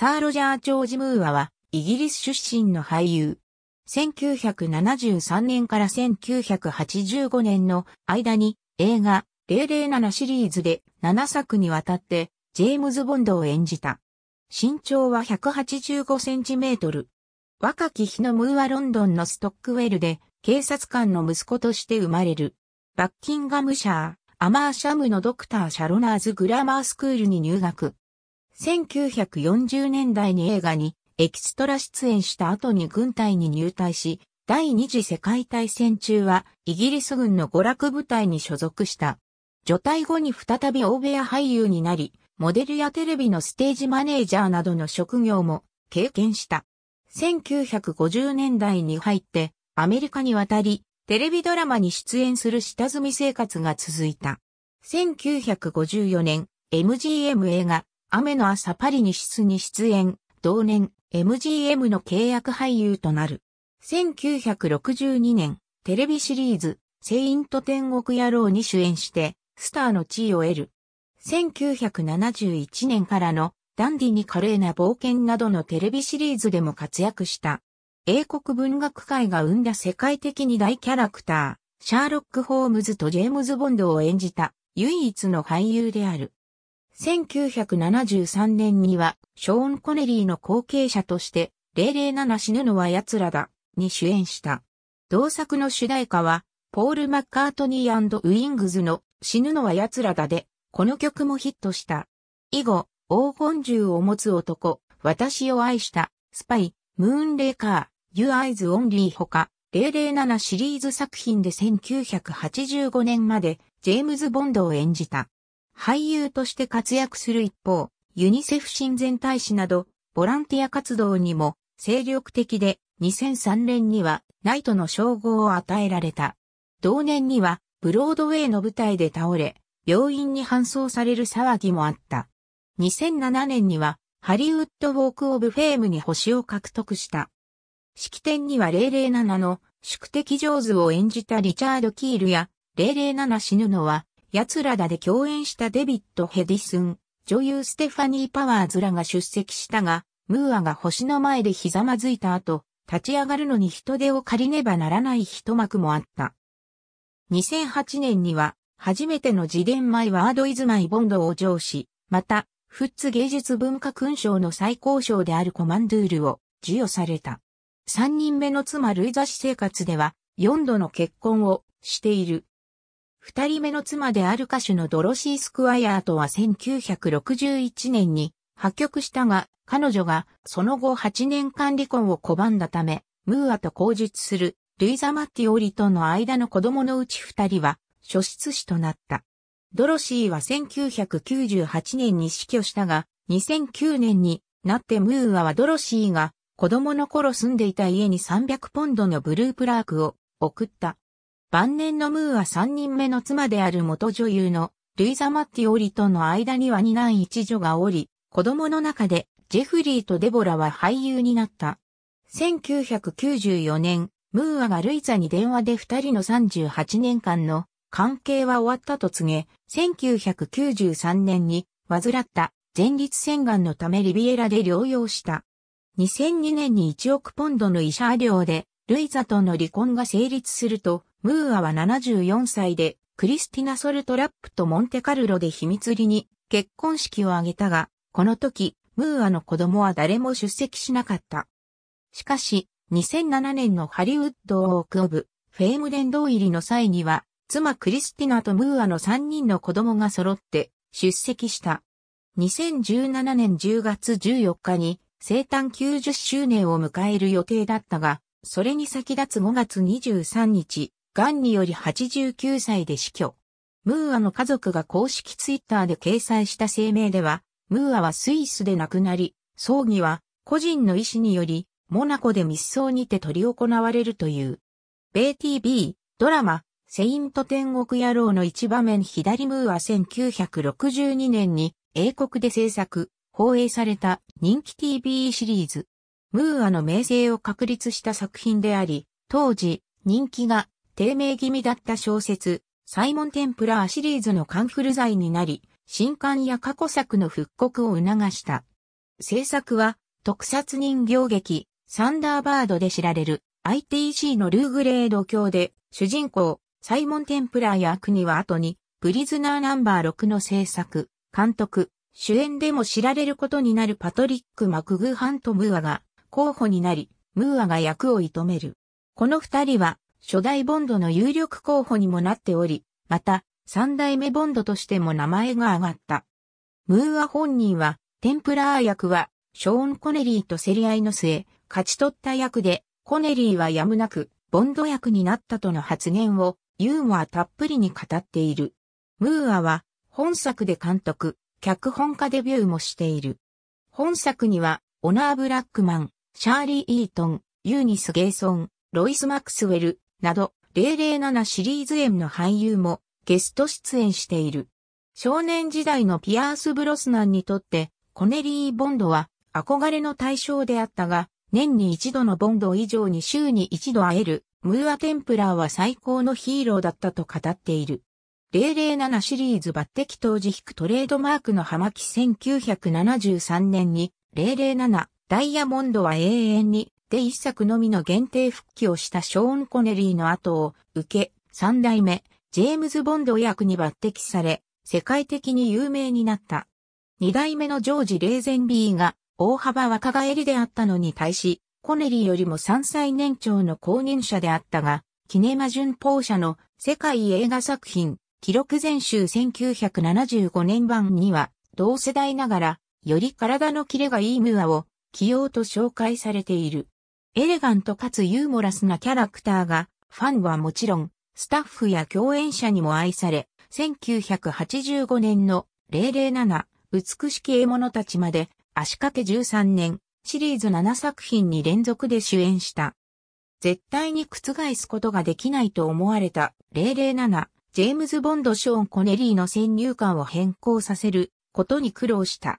サー・ロジャー・チョージ・ムーアは、イギリス出身の俳優。1973年から1985年の間に映画007シリーズで7作にわたってジェームズ・ボンドを演じた。身長は185センチメートル。若き日のムーアロンドンのストックウェルで警察官の息子として生まれる。バッキンガムシャー、アマーシャムのドクター・シャロナーズ・グラマースクールに入学。1940年代に映画にエキストラ出演した後に軍隊に入隊し、第二次世界大戦中はイギリス軍の娯楽部隊に所属した。除隊後に再び大部屋俳優になり、モデルやテレビのステージマネージャーなどの職業も経験した。1950年代に入ってアメリカに渡り、テレビドラマに出演する下積み生活が続いた。1954年、MGM 映画、雨の朝パリに出に出演、同年、MGM の契約俳優となる。1962年、テレビシリーズ、セイント天国野郎に主演して、スターの地位を得る。1971年からの、ダンディに華麗な冒険などのテレビシリーズでも活躍した。英国文学界が生んだ世界的に大キャラクター、シャーロック・ホームズとジェームズ・ボンドを演じた、唯一の俳優である。1973年には、ショーン・コネリーの後継者として、007死ぬのは奴らだ、に主演した。同作の主題歌は、ポール・マッカートニーウィングズの死ぬのは奴らだで、この曲もヒットした。以後、黄金銃を持つ男、私を愛した、スパイ、ムーンレーカー、ユアイズ・オンリー。ほか、007シリーズ作品で1985年まで、ジェームズ・ボンドを演じた。俳優として活躍する一方、ユニセフ親善大使など、ボランティア活動にも精力的で、2003年にはナイトの称号を与えられた。同年には、ブロードウェイの舞台で倒れ、病院に搬送される騒ぎもあった。2007年には、ハリウッドウォークオブフェームに星を獲得した。式典には007の宿敵ジョーズを演じたリチャード・キールや007死ぬのは奴らだで共演したデビッド・ヘディスン、女優ステファニー・パワーズらが出席したが、ムーアが星の前でひざまずいた後、立ち上がるのに人手を借りねばならない一幕もあった。2008年には、初めての自伝マイワードイズマイボンドを上司、また、フッツ芸術文化勲章の最高賞であるコマンドゥールを授与された。3人目の妻ルイザ氏生活では、4度の結婚をしている。二人目の妻である歌手のドロシー・スクワイアーとは1961年に破局したが、彼女がその後8年間離婚を拒んだため、ムーアと口述するルイザ・マッティオリとの間の子供のうち二人は、初出死となった。ドロシーは1998年に死去したが、2009年になってムーアはドロシーが子供の頃住んでいた家に300ポンドのブループラークを送った。晩年のムーア3人目の妻である元女優のルイザ・マッティオリとの間には2男1女がおり、子供の中でジェフリーとデボラは俳優になった。1994年、ムーアがルイザに電話で2人の38年間の関係は終わったと告げ、1993年に患った前立腺がんのためリビエラで療養した。2002年に1億ポンドの医者料でルイザとの離婚が成立すると、ムーアは74歳で、クリスティナ・ソルトラップとモンテカルロで秘密裏に結婚式を挙げたが、この時、ムーアの子供は誰も出席しなかった。しかし、2007年のハリウッド・オーク・オブ・フェーム殿堂入りの際には、妻クリスティナとムーアの3人の子供が揃って出席した。2017年10月14日に生誕90周年を迎える予定だったが、それに先立つ5月23日、癌により89歳で死去。ムーアの家族が公式ツイッターで掲載した声明では、ムーアはスイスで亡くなり、葬儀は個人の意思により、モナコで密葬にて取り行われるという。ベイ TV、ドラマ、セイント天国野郎の一場面左ムーア1962年に英国で制作、放映された人気 TV シリーズ。ムーアの名声を確立した作品であり、当時人気が低迷気味だった小説、サイモン・テンプラーシリーズのカンフル剤になり、新刊や過去作の復刻を促した。制作は、特撮人形劇、サンダーバードで知られる ITC のルーグレード教で、主人公、サイモン・テンプラーや国は後に、プリズナーナンバー6の制作、監督、主演でも知られることになるパトリック・マクグハンとムーアが候補になり、ムーアが役を射止める。この二人は初代ボンドの有力候補にもなっており、また、三代目ボンドとしても名前が挙がった。ムーア本人は、テンプラー役は、ショーン・コネリーと競り合いの末、勝ち取った役で、コネリーはやむなく、ボンド役になったとの発言を、ユーモアたっぷりに語っている。ムーアは、本作で監督、脚本家デビューもしている。本作には、オナー・ブラックマン、シャーリー・イートン、ユーニス・ゲイソン、ロイス・マックスウェル、など、007シリーズ M の俳優もゲスト出演している。少年時代のピアース・ブロスナンにとって、コネリー・ボンドは憧れの対象であったが、年に一度のボンド以上に週に一度会える、ムーア・テンプラーは最高のヒーローだったと語っている。007シリーズ抜擢当時引くトレードマークの葉巻1973年に007ダイヤモンドは永遠にで一作のみの限定復帰をしたショーン・コネリーの後を受け、三代目、ジェームズ・ボンド役に抜擢され、世界的に有名になった。二代目のジョージ・レーゼンビーが大幅若返りであったのに対し、コネリーよりも三歳年長の後任者であったが、キネマ旬報社の世界映画作品、記録全集1975年版には、同世代ながら、より体のキレがいいムアを、起用と紹介されている。エレガントかつユーモラスなキャラクターが、ファンはもちろん、スタッフや共演者にも愛され、1985年の007、美しき獲物たちまで、足掛け13年、シリーズ7作品に連続で主演した。絶対に覆すことができないと思われた007、ジェームズ・ボンド・ショーン・コネリーの先入観を変更させることに苦労した。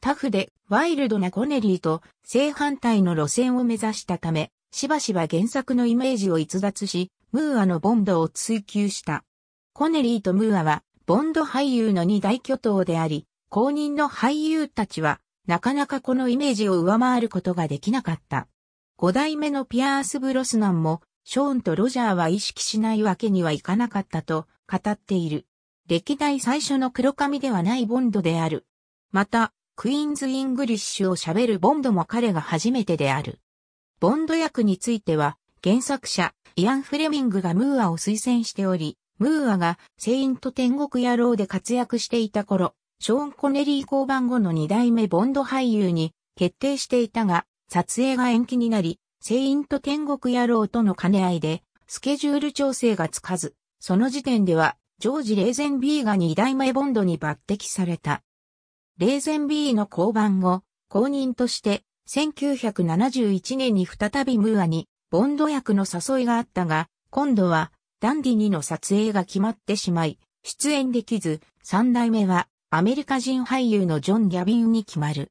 タフでワイルドなコネリーと正反対の路線を目指したため、しばしば原作のイメージを逸脱し、ムーアのボンドを追求した。コネリーとムーアは、ボンド俳優の二大巨頭であり、公認の俳優たちは、なかなかこのイメージを上回ることができなかった。五代目のピアース・ブロスナンも、ショーンとロジャーは意識しないわけにはいかなかったと語っている。歴代最初の黒髪ではないボンドである。また、クイーンズ・イングリッシュを喋るボンドも彼が初めてである。ボンド役については、原作者、イアン・フレミングがムーアを推薦しており、ムーアが、セイント天国野郎で活躍していた頃、ショーン・コネリー交番後の二代目ボンド俳優に決定していたが、撮影が延期になり、セイント天国野郎との兼ね合いで、スケジュール調整がつかず、その時点では、ジョージ・レーゼンビーが二代目ボンドに抜擢された。レーゼンビーの降板後、後任として、1971年に再びムーアに、ボンド役の誘いがあったが、今度は、ダンディニの撮影が決まってしまい、出演できず、三代目は、アメリカ人俳優のジョン・ギャビンに決まる。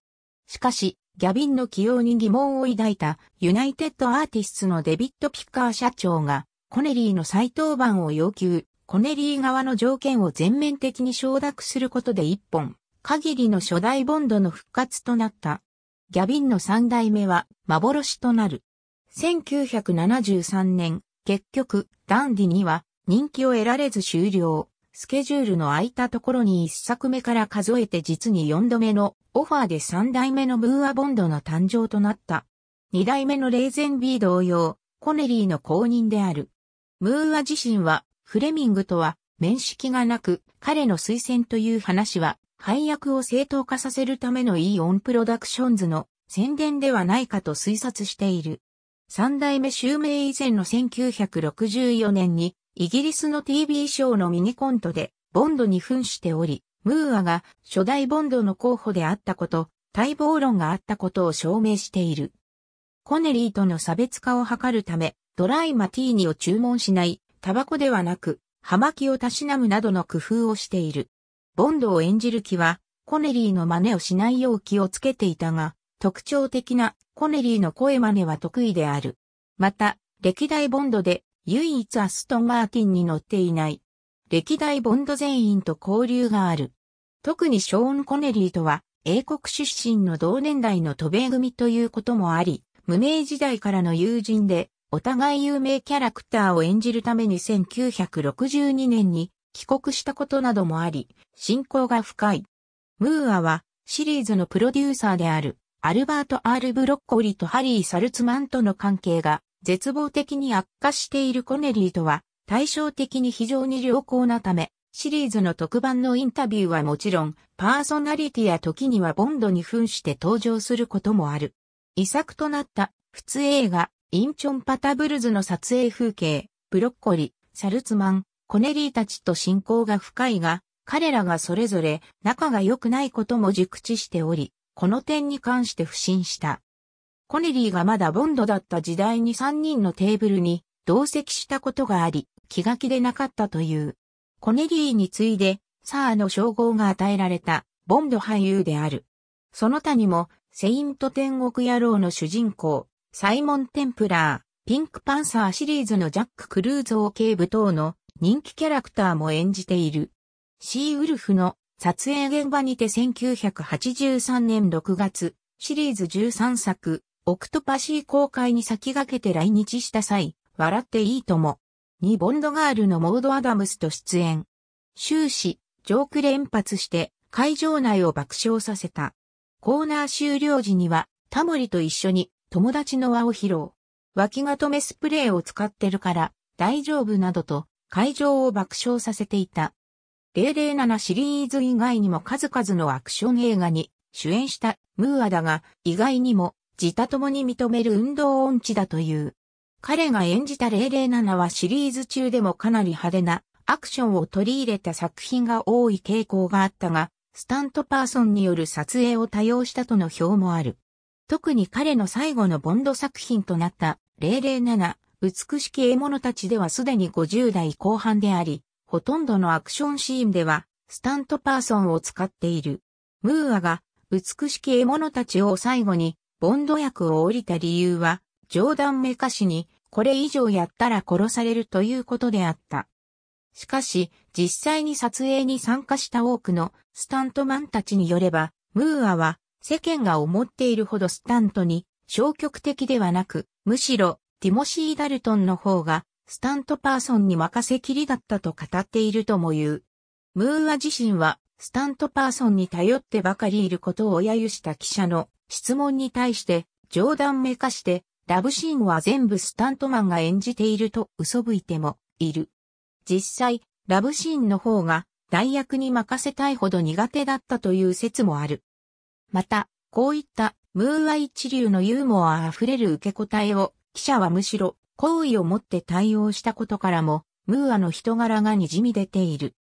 しかし、ギャビンの起用に疑問を抱いた、ユナイテッドアーティストのデビット・ピッカー社長が、コネリーの再登板を要求、コネリー側の条件を全面的に承諾することで一本、限りの初代ボンドの復活となった。ギャビンの三代目は幻となる。1973年、結局、ダンディには人気を得られず終了。スケジュールの空いたところに一作目から数えて実に四度目のオファーで三代目のムーア・ボンドの誕生となった。二代目のレーゼンビー同様、コネリーの後任である。ムーア自身はフレミングとは面識がなく、彼の推薦という話は配役を正当化させるための E オンプロダクションズの宣伝ではないかと推察している。三代目襲名以前の1964年に、イギリスの TV ショーのミニコントで、ボンドに扮しており、ムーアが初代ボンドの候補であったこと、待望論があったことを証明している。コネリーとの差別化を図るため、ドライマティーニを注文しない、タバコではなく、葉巻をたしなむなどの工夫をしている。ボンドを演じる気は、コネリーの真似をしないよう気をつけていたが、特徴的なコネリーの声真似は得意である。また、歴代ボンドで唯一アストンマーティンに乗っていない。歴代ボンド全員と交流がある。特にショーン・コネリーとは、英国出身の同年代の渡米組ということもあり、無名時代からの友人で、お互い有名キャラクターを演じるために1962年に帰国したことなどもあり、信仰が深い。ムーアはシリーズのプロデューサーであるアルバート・アール・ブロッコリーとハリー・サルツマンとの関係が絶望的に悪化しているコネリーとは対照的に非常に良好なため、シリーズの特番のインタビューはもちろん、パーソナリティや時にはボンドに扮して登場することもある。遺作となった普通映画、インチョンパタブルズの撮影風景、ブロッコリ、ー、サルツマン、コネリーたちと親交が深いが、彼らがそれぞれ仲が良くないことも熟知しており、この点に関して不信した。コネリーがまだボンドだった時代に3人のテーブルに同席したことがあり、気が気でなかったという。コネリーに次いで、サーの称号が与えられた、ボンド俳優である。その他にも、セイント天国野郎の主人公、サイモン・テンプラー、ピンクパンサーシリーズのジャック・クルーゾー警部等の人気キャラクターも演じている。シーウルフの撮影現場にて1983年6月、シリーズ13作、オクトパシー公開に先駆けて来日した際、笑っていいとも、にボンドガールのモード・アダムスと出演。終始、ジョーク連発して会場内を爆笑させた。コーナー終了時には、タモリと一緒に友達の輪を披露。脇が止めスプレーを使ってるから大丈夫などと会場を爆笑させていた。007シリーズ以外にも数々のアクション映画に主演したムーアだが、意外にも自他共に認める運動音痴だという。彼が演じた007はシリーズ中でもかなり派手なアクションを取り入れた作品が多い傾向があったが、スタントパーソンによる撮影を多用したとの表もある。特に彼の最後のボンド作品となった007美しき獲物たちではすでに50代後半であり、ほとんどのアクションシーンでは、スタントパーソンを使っている。ムーアが、美しき獲物たちを最後に、ボンド役を降りた理由は、冗談めかしに、これ以上やったら殺されるということであった。しかし、実際に撮影に参加した多くのスタントマンたちによれば、ムーアは世間が思っているほどスタントに消極的ではなく、むしろティモシー・ダルトンの方が、スタントパーソンに任せきりだったと語っているとも言う。ムーア自身は、スタントパーソンに頼ってばかりいることを揶揄した記者の質問に対して、冗談めかして、ラブシーンは全部スタントマンが演じていると嘘吹いてもいる。実際、ラブシーンの方が代役に任せたいほど苦手だったという説もある。また、こういったムーア一流のユーモア溢れる受け答えを記者はむしろ、好意を持って対応したことからも、ムーアの人柄がにじみ出ている。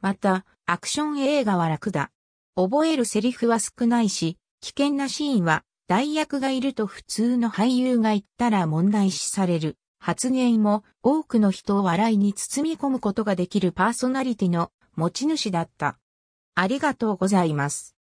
また、アクション映画は楽だ。覚えるセリフは少ないし、危険なシーンは、代役がいると普通の俳優が言ったら問題視される。発言も多くの人を笑いに包み込むことができるパーソナリティの持ち主だった。ありがとうございます。